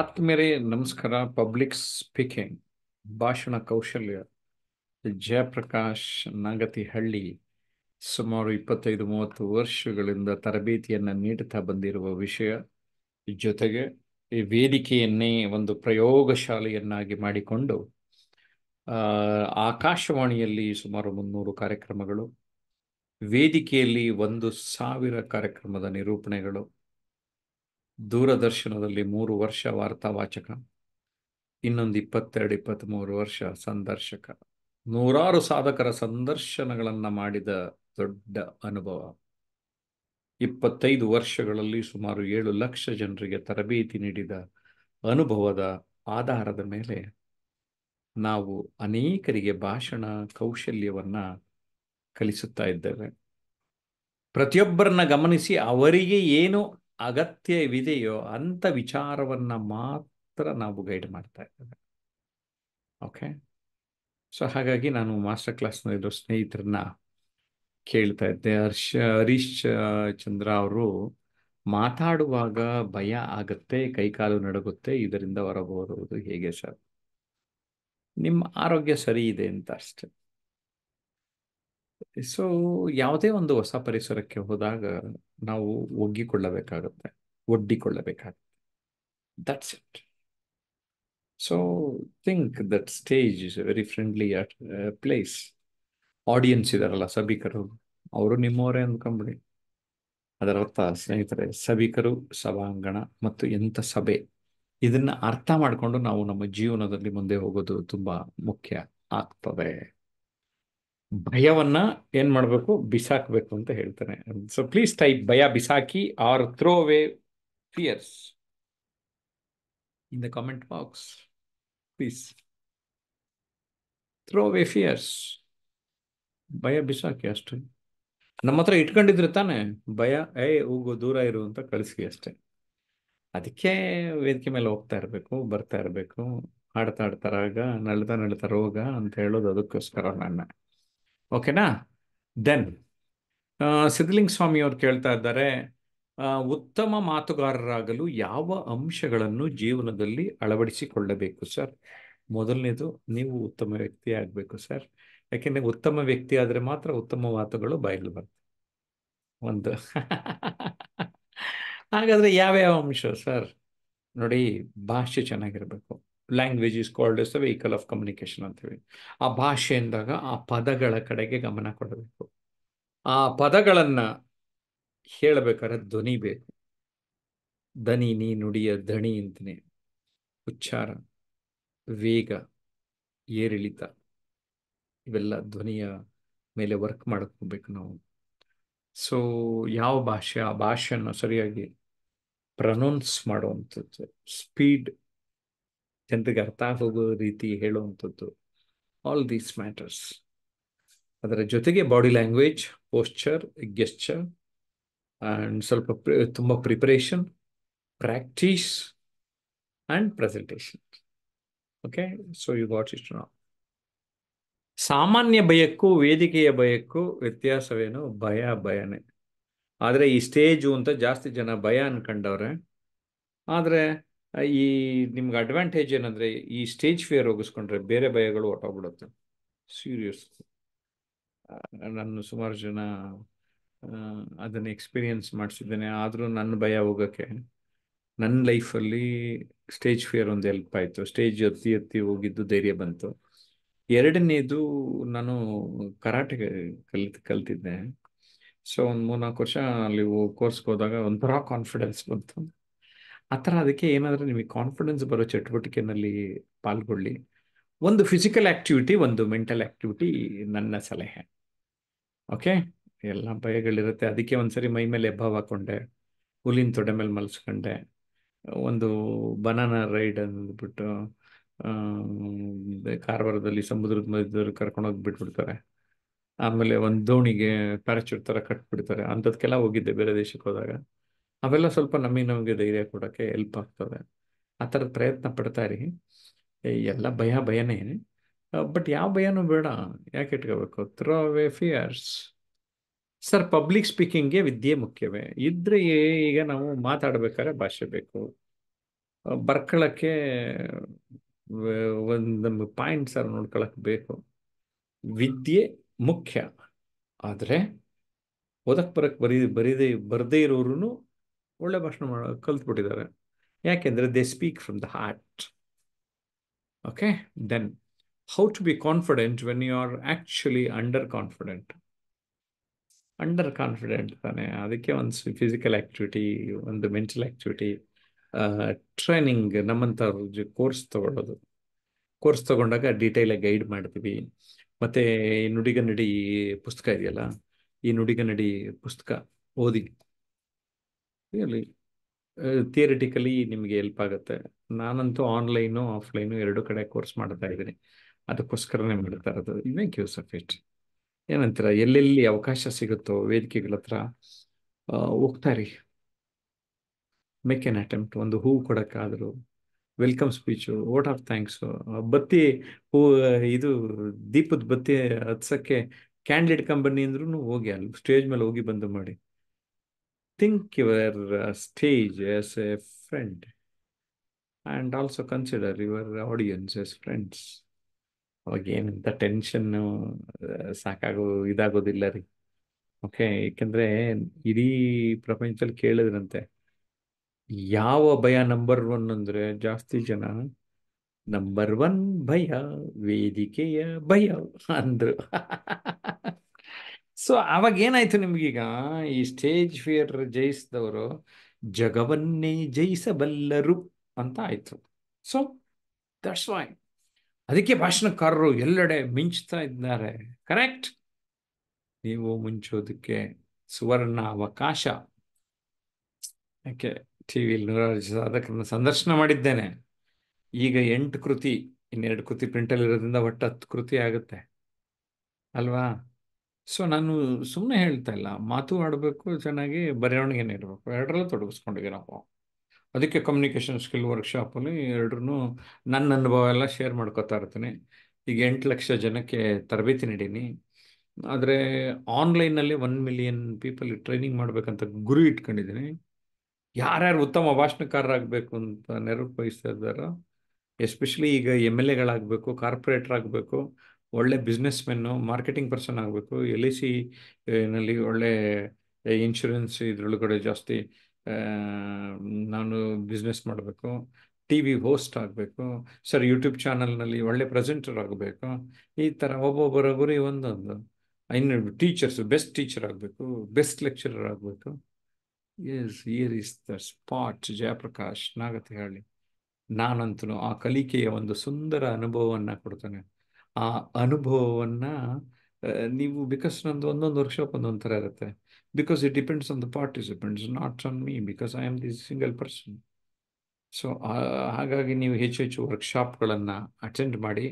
ಆತ್ಮೇರೆ ನಮಸ್ಕಾರ public speaking ಭಾಷಣ ಕೌಶಲ್ಯ ಜಯಪ್ರಕಾಶ್ ನಾಗತಿಹಳ್ಳಿ ಸುಮಾರು ಇಪ್ಪತ್ತೈದು ಮೂವತ್ತು ವರ್ಷಗಳಿಂದ ತರಬೇತಿಯನ್ನು ನೀಡುತ್ತಾ ಬಂದಿರುವ ವಿಷಯ ಜೊತೆಗೆ ಈ ವೇದಿಕೆಯನ್ನೇ ಒಂದು ಪ್ರಯೋಗಶಾಲೆಯನ್ನಾಗಿ ಮಾಡಿಕೊಂಡು ಆಕಾಶವಾಣಿಯಲ್ಲಿ ಸುಮಾರು ಮುನ್ನೂರು ಕಾರ್ಯಕ್ರಮಗಳು ವೇದಿಕೆಯಲ್ಲಿ ಒಂದು ಸಾವಿರ ಕಾರ್ಯಕ್ರಮದ ನಿರೂಪಣೆಗಳು ದೂರದರ್ಶನದಲ್ಲಿ ಮೂರು ವರ್ಷ ವಾಚಕ ಇನ್ನೊಂದು ಇಪ್ಪತ್ತೆರಡು ಇಪ್ಪತ್ತ್ಮೂರು ವರ್ಷ ಸಂದರ್ಶಕ ನೂರಾರು ಸಾಧಕರ ಸಂದರ್ಶನಗಳನ್ನು ಮಾಡಿದ ದೊಡ್ಡ ಅನುಭವ ಇಪ್ಪತ್ತೈದು ವರ್ಷಗಳಲ್ಲಿ ಸುಮಾರು ಏಳು ಲಕ್ಷ ಜನರಿಗೆ ತರಬೇತಿ ನೀಡಿದ ಅನುಭವದ ಆಧಾರದ ಮೇಲೆ ನಾವು ಅನೇಕರಿಗೆ ಭಾಷಣ ಕೌಶಲ್ಯವನ್ನು ಕಲಿಸುತ್ತಾ ಇದ್ದೇವೆ ಪ್ರತಿಯೊಬ್ಬರನ್ನ ಗಮನಿಸಿ ಅವರಿಗೆ ಏನು ಅಗತ್ಯವಿದೆಯೋ ಅಂತ ವಿಚಾರವನ್ನ ಮಾತ್ರ ನಾವು ಗೈಡ್ ಮಾಡ್ತಾ ಇದ್ದೇವೆ ಓಕೆ ಸೊ ಹಾಗಾಗಿ ನಾನು ಮಾಸ್ಟರ್ ಕ್ಲಾಸ್ನಲ್ಲಿರೋ ಸ್ನೇಹಿತರನ್ನ ಕೇಳ್ತಾ ಇದ್ದೆ ಹರ್ಷ ಹರೀಶ್ ಚಂದ್ರ ಅವರು ಮಾತಾಡುವಾಗ ಭಯ ಆಗುತ್ತೆ ಕೈಕಾಲು ನಡುಗುತ್ತೆ ಇದರಿಂದ ಹೊರಬರುವುದು ಹೇಗೆ ಸರ್ ನಿಮ್ಮ ಆರೋಗ್ಯ ಸರಿ ಇದೆ ಅಂತ ಅಷ್ಟೆ ಸೊ ಯಾವುದೇ ಒಂದು ಹೊಸ ಪರಿಸರಕ್ಕೆ ಹೋದಾಗ ನಾವು ಒಗ್ಗಿಕೊಳ್ಳಬೇಕಾಗುತ್ತೆ ಒಡ್ಡಿಕೊಳ್ಳಬೇಕಾಗುತ್ತೆ that's it so think that stage is a very friendly at place audience ಇದಾರಲ್ಲ ಸಭಿಕರು ಅವರು ನಿಮ್ಮವರೇ ಅಂದ್ಕೊಂಬಿಡಿ ಅದರ ಅರ್ಥ ಸ್ನೇಹಿತರೆ ಸಭಿಕರು ಸಭಾಂಗಣ ಮತ್ತು ಎಂಥ ಸಭೆ ಇದನ್ನ ಅರ್ಥ ಮಾಡಿಕೊಂಡು ನಾವು ನಮ್ಮ ಜೀವನದಲ್ಲಿ ಮುಂದೆ ಹೋಗೋದು ತುಂಬಾ ಮುಖ್ಯ ಆಗ್ತದೆ ಭಯವನ್ನ ಏನ್ ಮಾಡ್ಬೇಕು ಬಿಸಾಕ್ಬೇಕು ಅಂತ ಹೇಳ್ತಾನೆ ಸೊ ಪ್ಲೀಸ್ ಟೈಪ್ ಭಯ ಬಿಸಾಕಿ or throw away fears in the comment box please throw away fears ಭಯ ಬಿಸಾಕಿ ಅಷ್ಟೇ ನಮ್ಮ ಹತ್ರ ಇಟ್ಕೊಂಡಿದ್ರೆ ತಾನೆ ಭಯ ಏ ಹೋಗು ದೂರ ಇರು ಅಂತ ಕಳಿಸಿ ಅಷ್ಟೇ ಅದಕ್ಕೆ ವೇದಿಕೆ ಮೇಲೆ ಹೋಗ್ತಾ ಇರ್ಬೇಕು ಬರ್ತಾ ಇರ್ಬೇಕು ಆಡ್ತಾ ಆಡ್ತಾರಾಗ ನಳ್ತಾ ನಳ್ತಾ ರೋಗ ಅಂತ ಹೇಳೋದು ಅದಕ್ಕೋಸ್ಕರ ನನ್ನ ಓಕೆನಾ ದೆನ್ ಸಿದ್ಧಲಿಂಗ ಸ್ವಾಮಿ ಕೇಳ್ತಾ ಇದ್ದಾರೆ ಉತ್ತಮ ಮಾತುಗಾರರಾಗಲು ಯಾವ ಅಂಶಗಳನ್ನು ಜೀವನದಲ್ಲಿ ಅಳವಡಿಸಿಕೊಳ್ಳಬೇಕು ಸರ್ ಮೊದಲನೇದು ನೀವು ಉತ್ತಮ ವ್ಯಕ್ತಿ ಆಗಬೇಕು ಸರ್ ಯಾಕೆಂದರೆ ಉತ್ತಮ ವ್ಯಕ್ತಿ ಆದರೆ ಮಾತ್ರ ಉತ್ತಮ ಮಾತುಗಳು ಬಯಲು ಬರುತ್ತೆ ಒಂದು ಹಾಗಾದರೆ ಯಾವ್ಯಾವ ಅಂಶ ಸರ್ ನೋಡಿ ಭಾಷೆ ಚೆನ್ನಾಗಿರಬೇಕು language is called as the vehicle of communication ಅಂತ ಆ ಭಾಷೆ ಅಂದಾಗ ಆ ಪದಗಳ ಕಡೆಗೆ ಗಮನ ಕೊಡಬೇಕು ಆ ಪದಗಳನ್ನು ಹೇಳಬೇಕಾದ್ರೆ ಧ್ವನಿ ಬೇಕು ದನಿ ನೀ ನುಡಿಯ ಧಣಿ ಅಂತಲೇ ಉಚ್ಚಾರ ವೇಗ ಏರಿಳಿತ ಇವೆಲ್ಲ ಧ್ವನಿಯ ಮೇಲೆ ವರ್ಕ್ ಮಾಡ್ಕೋಬೇಕು ನಾವು ಸೊ ಯಾವ ಭಾಷೆ ಆ ಭಾಷೆಯನ್ನು ಸರಿಯಾಗಿ ಪ್ರನೌನ್ಸ್ ಮಾಡುವಂಥದ್ದು ಸ್ಪೀಡ್ ಜನರಿಗೆ ಅರ್ಥ ಹೋಗೋ ರೀತಿ ಹೇಳುವಂಥದ್ದು ಆಲ್ ದೀಸ್ ಮ್ಯಾಟರ್ಸ್ ಅದರ ಜೊತೆಗೆ body language posture gesture and ಸ್ವಲ್ಪ ತುಂಬ preparation practice and presentation okay so you got ಇಷ್ಟು ನಾವು ಸಾಮಾನ್ಯ ಭಯಕ್ಕೂ ವೇದಿಕೆಯ ಭಯಕ್ಕೂ ವ್ಯತ್ಯಾಸವೇನು ಭಯ ಭಯನೇ ಆದರೆ ಈ ಸ್ಟೇಜು ಅಂತ ಜಾಸ್ತಿ ಜನ ಭಯ ಅನ್ಕೊಂಡವ್ರೆ ಆದರೆ ಈ ನಿಮ್ಗೆ ಅಡ್ವಾಂಟೇಜ್ ಏನಂದರೆ ಈ ಸ್ಟೇಜ್ ಫಿಯರ್ ಹೋಗಿಸ್ಕೊಂಡ್ರೆ ಬೇರೆ ಭಯಗಳು ಹೊಟ್ಟೋಗ್ಬಿಡುತ್ತೆ ಸೀರಿಯಸ್ ನಾನು ಸುಮಾರು ಜನ ಅದನ್ನು ಎಕ್ಸ್ಪೀರಿಯನ್ಸ್ ಮಾಡಿಸಿದ್ದೇನೆ ಆದರೂ ನನ್ನ ಭಯ ಹೋಗೋಕ್ಕೆ ನನ್ನ ಲೈಫಲ್ಲಿ ಸ್ಟೇಜ್ ಫಿಯರ್ ಒಂದು ಹೆಲ್ಪ್ ಆಯಿತು ಸ್ಟೇಜ್ ಎತ್ತಿ ಎತ್ತಿ ಹೋಗಿದ್ದು ಧೈರ್ಯ ಬಂತು ಎರಡನೇದು ನಾನು ಕರಾಟೆ ಕಲಿತ ಕಲ್ತಿದ್ದೆ ಸೊ ಒಂದು ಮೂರ್ನಾಲ್ಕು ವರ್ಷ ಅಲ್ಲಿ ಕೋರ್ಸ್ಗೆ ಹೋದಾಗ ಒಂಥರ ಕಾನ್ಫಿಡೆನ್ಸ್ ಬಂತು ಆ ಥರ ಅದಕ್ಕೆ ಏನಾದರೂ ನಿಮಗೆ ಕಾನ್ಫಿಡೆನ್ಸ್ ಬರೋ ಚಟುವಟಿಕೆನಲ್ಲಿ ಪಾಲ್ಗೊಳ್ಳಿ ಒಂದು ಫಿಸಿಕಲ್ ಆಕ್ಟಿವಿಟಿ ಒಂದು ಮೆಂಟಲ್ ಆಕ್ಟಿವಿಟಿ ನನ್ನ ಸಲಹೆ ಓಕೆ ಎಲ್ಲ ಭಯಗಳಿರುತ್ತೆ ಅದಕ್ಕೆ ಒಂದ್ಸರಿ ಮೈ ಮೇಲೆ ಎಬ್ಬ ಹಾಕೊಂಡೆ ಹುಲಿನ ತೊಡೆ ಮೇಲೆ ಮಲ್ಸ್ಕೊಂಡೆ ಒಂದು ಬನಾನಾ ರೈಡ್ ಅಂದ್ಬಿಟ್ಟು ಕಾರವಾರದಲ್ಲಿ ಸಮುದ್ರದ ಮಧ್ಯದಲ್ಲಿ ಕರ್ಕೊಂಡೋಗಿ ಬಿಟ್ಬಿಡ್ತಾರೆ ಆಮೇಲೆ ಒಂದು ದೋಣಿಗೆ ಪ್ಯಾರಾಚೂಟ್ ಥರ ಕಟ್ಬಿಡ್ತಾರೆ ಅಂಥದ್ಕೆಲ್ಲ ಹೋಗಿದ್ದೆ ಬೇರೆ ದೇಶಕ್ಕೆ ಹೋದಾಗ ಅವೆಲ್ಲ ಸ್ವಲ್ಪ ನಮಗೆ ನಮಗೆ ಧೈರ್ಯ ಕೊಡೋಕ್ಕೆ ಎಲ್ಪ್ ಆಗ್ತದೆ ಆ ಥರದ ಪ್ರಯತ್ನ ಪಡ್ತಾ ಇರಿ ಎಲ್ಲ ಭಯ ಭಯನೇ ಬಟ್ ಯಾವ ಭಯನೂ ಬೇಡ ಯಾಕೆ ಇಟ್ಕೋಬೇಕು throw away fears sir public ಸ್ಪೀಕಿಂಗ್ಗೆ ವಿದ್ಯೆ ಮುಖ್ಯವೇ ಇದ್ರೆ ಈಗ ನಾವು ಮಾತಾಡಬೇಕಾದ್ರೆ ಭಾಷೆ ಬೇಕು ಬರ್ಕೊಳ್ಳೋಕ್ಕೆ ಒಂದು ಪಾಯಿಂಟ್ ಸರ್ ನೋಡ್ಕೊಳಕ್ಕೆ ಬೇಕು ವಿದ್ಯೆ ಮುಖ್ಯ ಆದರೆ ಓದಕ್ಕೆ ಬರಕ್ಕೆ ಬರೀ ಬರೀದೇ ಬರದೇ ಇರೋರು ಒಳ್ಳೆ ಭಾಷಣ ಮಾಡೋ ಕಲ್ತ್ಬಿಟ್ಟಿದ್ದಾರೆ ಯಾಕೆಂದ್ರೆ they speak from the heart okay then how to be confident when you are actually underconfident underconfident ತಾನೆ ಅದಕ್ಕೆ ಒಂದು ಫಿಸಿಕಲ್ ಆ್ಯಕ್ಟಿವಿಟಿ ಒಂದು ಮೆಂಟಲ್ ಆ್ಯಕ್ಟಿವಿಟಿ ಟ್ರೈನಿಂಗ್ ನಮ್ಮಂಥ ಕೋರ್ಸ್ ತಗೊಳ್ಳೋದು ಕೋರ್ಸ್ ತಗೊಂಡಾಗ ಡೀಟೇಲಾಗಿ ಗೈಡ್ ಮಾಡ್ತೀವಿ ಮತ್ತು ನುಡಿಗನ್ನಡಿ ಪುಸ್ತಕ ಇದೆಯಲ್ಲ ಈ ನುಡಿಗನ್ನಡಿ ಪುಸ್ತಕ ಓದಿ ಹೇಳಿ ಥಿಯರಿಟಿಕಲಿ ನಿಮಗೆ ಹೆಲ್ಪ್ ಆಗುತ್ತೆ ನಾನಂತೂ ಆನ್ಲೈನು ಆಫ್ಲೈನು ಎರಡು ಕಡೆ ಕೋರ್ಸ್ ಮಾಡ್ತಾ ಇದ್ದೀನಿ ಅದಕ್ಕೋಸ್ಕರನೇ ಮಾಡ್ತಾ ಇರೋದು ಮೇಕ್ ಯೂಸ್ ಆಫ್ ಇಟ್ ಏನಂತೀರ ಎಲ್ಲೆಲ್ಲಿ ಅವಕಾಶ ಸಿಗುತ್ತೋ ವೇದಿಕೆಗಳ ಹತ್ರ ಹೋಗ್ತಾ ಇರಿ ಮೇಕ್ ಎನ್ ಅಟೆಂಪ್ಟ್ ಒಂದು ಹೂವು ಕೊಡೋಕ್ಕಾದರೂ welcome speech vote of thanks ಬತ್ತಿ ಹೂ ಇದು ದೀಪದ ಬತ್ತಿ ಹತ್ಸಕ್ಕೆ ಕ್ಯಾಂಡ್ಲ್ ಕಂಪನಿ ಅಂದ್ರೂ ಹೋಗಿ ಅಲ್ಲಿ ಸ್ಟೇಜ್ ಮೇಲೆ ಹೋಗಿ ಬಂದು ಮಾಡಿ think your uh, stage as a friend and also consider your audience as friends. ಅವಾಗೇನಿಂತ ಟೆನ್ಷನ್ uh, ಸಾಕಾಗೋ ಇದಾಗೋದಿಲ್ಲ ರೀ ಓಕೆ ಏಕೆಂದ್ರೆ ಇಡೀ ಪ್ರಪಂಚದಲ್ಲಿ ಕೇಳಿದ್ರಂತೆ ಯಾವ ಭಯ ನಂಬರ್ ಒನ್ ಅಂದ್ರೆ ಜಾಸ್ತಿ ಜನ ನಂಬರ್ ಒನ್ ಭಯ ವೇದಿಕೆಯ ಭಯ ಅಂದ್ರು ಸೊ ಅವಾಗ ಏನಾಯ್ತು ನಿಮ್ಗೀಗ ಈ ಸ್ಟೇಜ್ ಫಿಯರ್ ಜಯಿಸಿದವರು ಜಗವನ್ನೇ ಜಯಿಸಬಲ್ಲರು ಅಂತ ಆಯ್ತು ಸೊ ದಟ್ಸ್ ವೈ ಅದಕ್ಕೆ ಭಾಷಣಕಾರರು ಎಲ್ಲೆಡೆ ಮಿಂಚ್ತಾ ಇದ್ದಾರೆ ಕರೆಕ್ಟ್ ನೀವು ಮುಂಚೋದಕ್ಕೆ ಸುವರ್ಣ ಅವಕಾಶ ಯಾಕೆ ಟಿ ವಿಲಿ ನೂರಾರು ಸಂದರ್ಶನ ಮಾಡಿದ್ದೇನೆ ಈಗ ಎಂಟು ಕೃತಿ ಇನ್ನೆರಡು ಕೃತಿ ಪ್ರಿಂಟಲ್ಲಿರೋದ್ರಿಂದ ಒಟ್ಟು ಹತ್ತು ಕೃತಿ ಆಗುತ್ತೆ ಅಲ್ವಾ ಸೊ ನಾನು ಸುಮ್ಮನೆ ಹೇಳ್ತಾ ಇಲ್ಲ ಮಾತು ಆಡಬೇಕು ಚೆನ್ನಾಗಿ ಬರೆಯೋಣಿಗೆ ಇರಬೇಕು ಎರಡರಲ್ಲೂ ತೊಡಗಿಸ್ಕೊಂಡಿದ್ದೀವಿ ನಾವು ಅದಕ್ಕೆ ಕಮ್ಯುನಿಕೇಷನ್ ಸ್ಕಿಲ್ ವರ್ಕ್ಶಾಪಲ್ಲಿ ಎರಡ್ರೂ ನನ್ನ ಅನುಭವ ಎಲ್ಲ ಶೇರ್ ಮಾಡ್ಕೋತಾ ಇರ್ತೀನಿ ಈಗ ಎಂಟು ಲಕ್ಷ ಜನಕ್ಕೆ ತರಬೇತಿ ನೀಡೀನಿ ಆದರೆ ಆನ್ಲೈನಲ್ಲಿ ಒನ್ ಮಿಲಿಯನ್ ಪೀಪಲ್ ಟ್ರೈನಿಂಗ್ ಮಾಡಬೇಕಂತ ಗುರಿ ಇಟ್ಕೊಂಡಿದ್ದೀನಿ ಯಾರ್ಯಾರು ಉತ್ತಮ ಭಾಷಣಕಾರರಾಗಬೇಕು ಅಂತ ನೆರವು ಬಯಸ್ತಾ ಇದ್ದಾರೋ ಎಸ್ಪೆಷಲಿ ಈಗ ಎಮ್ ಎಲ್ ಎಗಳಾಗಬೇಕು ಕಾರ್ಪೊರೇಟ್ರಾಗಬೇಕು ಒಳ್ಳೆ ಬಿಸ್ನೆಸ್ ಮೆನ್ನು ಮಾರ್ಕೆಟಿಂಗ್ ಪರ್ಸನ್ ಆಗಬೇಕು ಎಲ್ ಐ ಸಿ ನಲ್ಲಿ ಒಳ್ಳೆ ಇನ್ಶೂರೆನ್ಸ್ ಇದ್ರೊಳಗಡೆ ಜಾಸ್ತಿ ನಾನು ಬಿಸ್ನೆಸ್ ಮಾಡಬೇಕು ಟಿ ವಿ ಹೋಸ್ಟ್ ಆಗಬೇಕು ಸರ್ ಯೂಟ್ಯೂಬ್ ಚಾನಲ್ನಲ್ಲಿ ಒಳ್ಳೆ ಪ್ರೆಸೆಂಟರ್ ಆಗಬೇಕು ಈ ಥರ ಒಬ್ಬೊಬ್ಬರ ಗುರಿ ಒಂದೊಂದು ಇನ್ನು ಟೀಚರ್ಸ್ ಬೆಸ್ಟ್ ಟೀಚರ್ ಆಗಬೇಕು ಬೆಸ್ಟ್ ಲೆಕ್ಚರರ್ ಆಗಬೇಕು as year is the spot Jayaprakash ಹೇಳಿ ನಾನಂತೂ ಆ ಕಲಿಕೆಯ ಒಂದು ಸುಂದರ ಅನುಭವವನ್ನು ಕೊಡ್ತೇನೆ ಆ ಅನುಭವವನ್ನು ನೀವು ಬಿಕಾಸ್ ನಂದು ಒಂದೊಂದು ವರ್ಕ್ಶಾಪ್ ಒಂದೊಂದು ಥರ ಇರುತ್ತೆ because it depends on the participants not on me because I am the single person so ಹಾಗಾಗಿ ನೀವು ಹೆಚ್ಚು ಹೆಚ್ಚು ವರ್ಕ್ಶಾಪ್ಗಳನ್ನು ಅಟೆಂಡ್ ಮಾಡಿ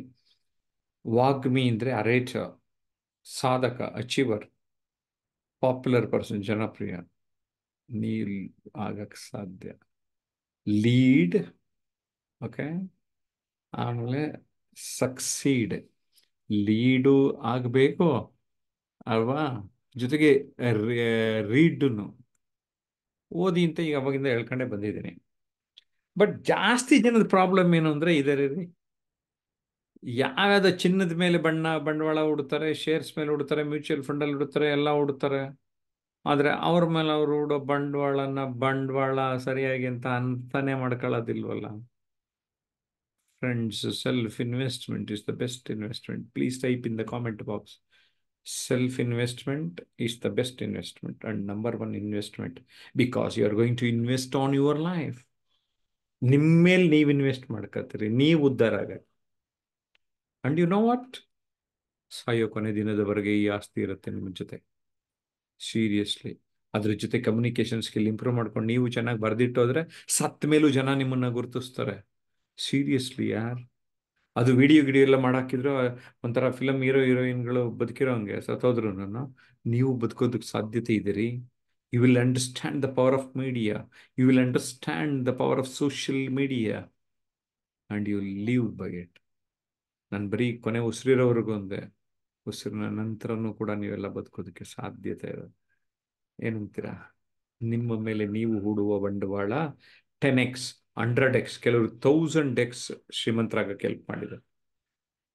ವಾಗ್ಮಿ ಅಂದರೆ ಅರೇಚ ಸಾಧಕ ಅಚೀವರ್ ಪಾಪ್ಯುಲರ್ ಪರ್ಸನ್ ಜನಪ್ರಿಯ ನೀ ಆಗಕ್ಕೆ ಸಾಧ್ಯ ಲೀಡ್ ಓಕೆ ಆಮೇಲೆ ಸಕ್ಸೀಡ್ ಲೀಡು ಆಗಬೇಕು ಅಲ್ವಾ ಜೊತೆಗೆ ರೀಡ್ನು ಓದಿ ಅಂತ ಈಗ ಅವಾಗಿಂದ ಹೇಳ್ಕೊಂಡೇ ಬಂದಿದ್ದೀನಿ ಬಟ್ ಜಾಸ್ತಿ ಜನದ ಪ್ರಾಬ್ಲಮ್ ಏನು ಅಂದರೆ ಇದರಿ ರೀ ಯಾವ್ಯಾವ ಚಿನ್ನದ ಮೇಲೆ ಬಣ್ಣ ಬಂಡವಾಳ ಹುಡ್ತಾರೆ ಶೇರ್ಸ್ ಮೇಲೆ ಹುಡ್ತಾರೆ ಮ್ಯೂಚುವಲ್ ಫಂಡಲ್ಲಿ ಹುಡ್ತಾರೆ ಎಲ್ಲ ಹುಡ್ತಾರೆ ಆದರೆ ಅವ್ರ ಮೇಲೆ ಅವ್ರು ಹುಡೋ ಬಂಡವಾಳನ ಬಂಡವಾಳ ಸರಿಯಾಗಿ ಅಂತ ಅಂತಾನೆ ಮಾಡ್ಕೊಳ್ಳೋದಿಲ್ವಲ್ಲ Friends, self-investment is the best investment. Please type in the comment box. Self-investment is the best investment and number one investment because you are going to invest on your life. ನಿಮ್ಮ ಮೇಲೆ ನೀವು ಇನ್ವೆಸ್ಟ್ ಮಾಡ್ಕೋತೀರಿ ನೀವು ಉದ್ಧಾರ ಆಗತ್ತೆ and you know what ಸಾಯೋ ಕೊನೆ ದಿನದವರೆಗೆ ಈ ಆಸ್ತಿ ಇರುತ್ತೆ ನಿಮ್ಮ ಜೊತೆ ಸೀರಿಯಸ್ಲಿ ಅದ್ರ ಜೊತೆ ಕಮ್ಯುನಿಕೇಶನ್ ಸ್ಕಿಲ್ ಇಂಪ್ರೂವ್ ಮಾಡ್ಕೊಂಡು ನೀವು ಚೆನ್ನಾಗಿ ಬರೆದಿಟ್ಟು ಹೋದ್ರೆ ಸತ್ ಮೇಲೂ ಜನ ನಿಮ್ಮನ್ನ ಗುರುತಿಸ್ತಾರೆ ಸೀರಿಯಸ್ಲಿ ಯಾರ್ ಅದು ವಿಡಿಯೋ ಗಿಡಿಯೋ ಎಲ್ಲ ಮಾಡಾಕಿದ್ರು ಒಂಥರ ಫಿಲಮ್ ಹೀರೋ ಹೀರೋಯಿನ್ಗಳು ಬದುಕಿರೋ ಹಂಗೆ ಸತ್ತೋದ್ರು ನಾನು ನೀವು ಬದುಕೋದಕ್ಕೆ ಸಾಧ್ಯತೆ ರೀ you will understand the power of media you will understand the power of social media and you live by it ನಾನು ಬರೀ ಕೊನೆ ಉಸಿರಿರೋವರೆಗೂ ಒಂದೆ ಉಸಿರಿನ ನಂತರನೂ ಕೂಡ ನೀವೆಲ್ಲ ಬದುಕೋದಕ್ಕೆ ಸಾಧ್ಯತೆ ಇದೆ ಏನಂತೀರಾ ನಿಮ್ಮ ಮೇಲೆ ನೀವು ಹೂಡುವ ಬಂಡವಾಳ ಟೆನ್ ಎಕ್ಸ್ ಹಂಡ್ರೆಡ್ ಎಕ್ಸ್ ಕೆಲವರು ತೌಸಂಡ್ ಎಕ್ಸ್ ಶ್ರೀಮಂತರಾಗಕ್ಕೆ ಹೆಲ್ಪ್ ಮಾಡಿದ್ದಾರೆ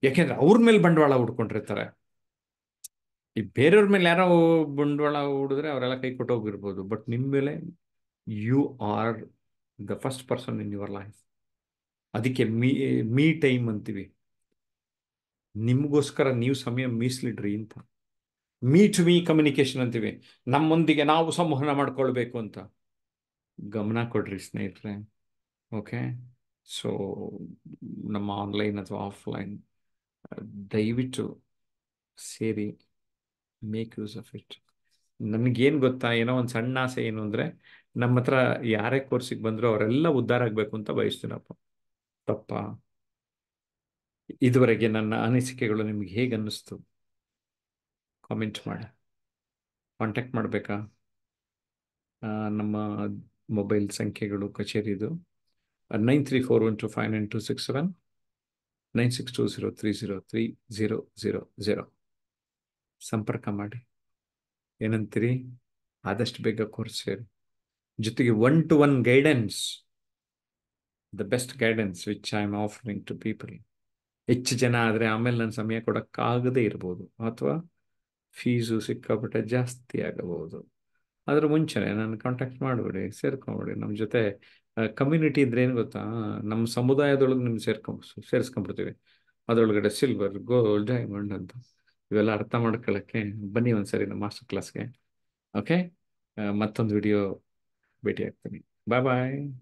ಯಾಕೆಂದ್ರೆ ಅವ್ರ ಮೇಲೆ ಬಂಡವಾಳ ಹುಡ್ಕೊಂಡಿರ್ತಾರೆ ಈ ಬೇರೆಯವ್ರ ಮೇಲೆ ಯಾರೋ ಬಂಡವಾಳ ಹುಡಿದ್ರೆ ಅವರೆಲ್ಲ ಕೈ ಕೊಟ್ಟು ಹೋಗಿರ್ಬೋದು ಬಟ್ ನಿಮ್ಮ ಮೇಲೆ you are the first person in your life ಅದಕ್ಕೆ ಮೀ ಮೀ ಟೈಮ್ ಅಂತೀವಿ ನಿಮಗೋಸ್ಕರ ನೀವು ಸಮಯ ಮೀಸಲಿಡ್ರಿ ಅಂತ ಮೀ ಟು ಮೀ ಕಮ್ಯುನಿಕೇಶನ್ ಅಂತೀವಿ ನಮ್ಮೊಂದಿಗೆ ನಾವು ಸಂವಹನ ಮಾಡ್ಕೊಳ್ಬೇಕು ಅಂತ ಗಮನ ಕೊಡ್ರಿ ಸ್ನೇಹಿತರೆ ಓಕೆ ಸೊ ನಮ್ಮ ಆನ್ಲೈನ್ ಅಥವಾ ಆಫ್ಲೈನ್ ದಯವಿಟ್ಟು ಸೇರಿ ಮೇಕ್ ಯೂಸ್ ಆಫ್ ಇಟ್ ನನಗೇನು ಗೊತ್ತಾ ಏನೋ ಒಂದು ಸಣ್ಣ ಆಸೆ ಏನು ಅಂದರೆ ನಮ್ಮ ಹತ್ರ ಯಾರೇ ಕೋರ್ಸಿಗೆ ಬಂದರೂ ಅವರೆಲ್ಲ ಉದ್ಧಾರ ಆಗಬೇಕು ಅಂತ ಬಯಸ್ತೀನಪ್ಪ ತಪ್ಪ ಇದುವರೆಗೆ ನನ್ನ ಅನಿಸಿಕೆಗಳು ನಿಮ್ಗೆ ಹೇಗೆ ಅನ್ನಿಸ್ತು ಕಾಮೆಂಟ್ ಮಾಡ ಕಾಂಟ್ಯಾಕ್ಟ್ ಮಾಡಬೇಕಾ ನಮ್ಮ ಮೊಬೈಲ್ ಸಂಖ್ಯೆಗಳು ಕಚೇರಿದು at 9341259267 ಜೀರೋ ಸಂಪರ್ಕ ಮಾಡಿ ಏನಂತೀರಿ ಆದಷ್ಟು ಬೇಗ ಕೋರ್ಸ್ ಸೇರಿ ಜೊತೆಗೆ one to one guidance the best guidance which I am offering to people ಹೆಚ್ಚು ಜನ ಆದರೆ ಆಮೇಲೆ ನಾನು ಸಮಯ ಕೊಡೋಕ್ಕಾಗದೇ ಇರ್ಬೋದು ಅಥವಾ ಫೀಸು ಸಿಕ್ಕಾಪಟ್ಟೆ ಜಾಸ್ತಿ ಆಗಬಹುದು ಅದ್ರ ಮುಂಚೆನೆ ನಾನು ಕಾಂಟ್ಯಾಕ್ಟ್ ಮಾಡಿಬಿಡಿ ಸೇರ್ಕೊಂಬಿಡಿ ನಮ್ಮ ಜೊತೆ ಕಮ್ಯುನಿಟಿ ಇದ್ರೆ ಏನು ಗೊತ್ತಾ ನಮ್ಮ ಸಮುದಾಯದೊಳಗೆ ನಿಮ್ಗೆ ಸೇರ್ಕೊಂಬ ಸೇರಿಸ್ಕೊಂಡ್ಬಿಡ್ತೀವಿ ಅದರೊಳಗಡೆ ಸಿಲ್ವರ್ ಗೋಲ್ಡ್ ಡೈಮಂಡ್ ಅಂತ ಇವೆಲ್ಲ ಅರ್ಥ ಮಾಡ್ಕೊಳ್ಳೋಕ್ಕೆ ಬನ್ನಿ ಒಂದ್ಸರಿ ನಮ್ಮ ಮಾಸ್ಟರ್ ಕ್ಲಾಸ್ಗೆ ಓಕೆ ಮತ್ತೊಂದು ವಿಡಿಯೋ ಭೇಟಿ ಆಗ್ತೀನಿ ಬಾಯ್ ಬಾಯ್